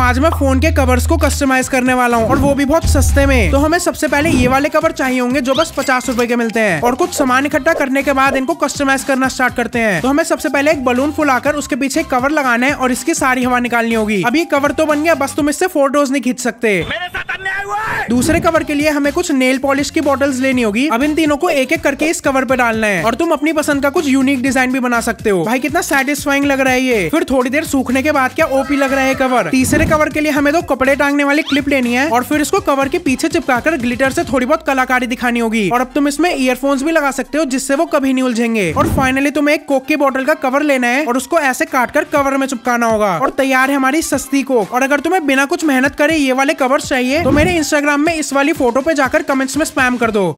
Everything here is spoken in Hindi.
आज मैं फोन के कवर्स को कस्टमाइज करने वाला हूँ और वो भी बहुत सस्ते में तो हमें सबसे पहले ये वाले कवर चाहिए होंगे जो बस पचास रूपए के मिलते हैं और कुछ सामान इकट्ठा करने के बाद इनको कस्टमाइज करना स्टार्ट करते हैं तो हमें सबसे पहले एक बलून फुलाकर उसके पीछे कवर लगाना है और इसकी सारी हवा निकालनी होगी अभी कवर तो बन गया बस तुम इससे फोटोज नहीं खींच सकते मेरे साथ दूसरे कवर के लिए हमें कुछ नेल पॉलिश की बॉटल्स लेनी होगी अब इन तीनों को एक एक करके इस कवर पे डालना है और तुम अपनी पसंद का कुछ यूनिक डिजाइन भी बना सकते हो भाई कितना सेटिस्फाइंग लग रहा है ये फिर थोड़ी देर सूखने के बाद क्या ओपी लग रहा है कवर तीसरे कवर के लिए हमें तो कपड़े टांगने वाली क्लिप लेनी है और फिर इसको कवर के पीछे कर ग्लिटर से थोड़ी बहुत कलाकारी दिखानी होगी और अब तुम इसमें ईयरफोन्स भी लगा सकते हो जिससे वो कभी नहीं उलझेंगे और फाइनली तुम्हें एक कोक की बॉटल का कवर लेना है और उसको ऐसे काट कर कवर में चिपकाना होगा और तैयार है हमारी सस्ती कोक और अगर तुम्हें बिना कुछ मेहनत करे ये वाले कवर चाहिए तो मेरे इंस्टाग्राम में इस वाली फोटो पे जाकर कमेंट्स में स्पैम कर दो